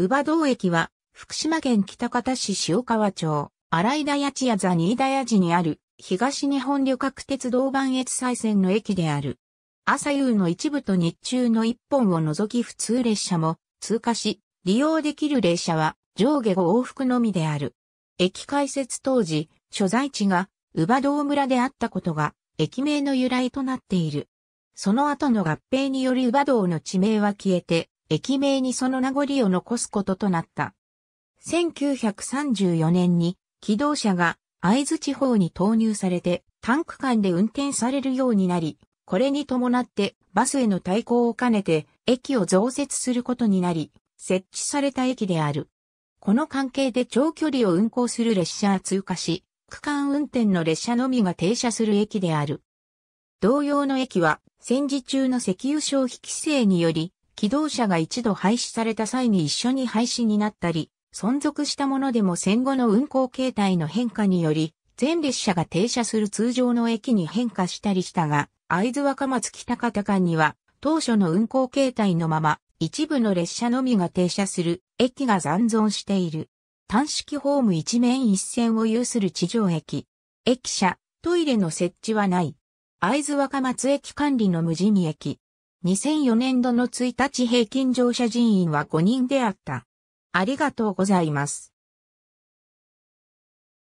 宇波道駅は、福島県北方市塩川町、新井田谷地や座新井田谷寺にある、東日本旅客鉄道磐越西線の駅である。朝夕の一部と日中の一本を除き普通列車も通過し、利用できる列車は上下5往復のみである。駅開設当時、所在地が宇波道村であったことが、駅名の由来となっている。その後の合併により宇波道の地名は消えて、駅名にその名残を残すこととなった。1934年に機動車が会津地方に投入されてタンク間で運転されるようになり、これに伴ってバスへの対抗を兼ねて駅を増設することになり、設置された駅である。この関係で長距離を運行する列車は通過し、区間運転の列車のみが停車する駅である。同様の駅は戦時中の石油消費規制により起動者が一度廃止された際に一緒に廃止になったり、存続したものでも戦後の運行形態の変化により、全列車が停車する通常の駅に変化したりしたが、会津若松北方間には、当初の運行形態のまま、一部の列車のみが停車する駅が残存している。単式ホーム一面一線を有する地上駅。駅舎、トイレの設置はない。会津若松駅管理の無人駅。2004年度の1日平均乗車人員は5人であった。ありがとうございます。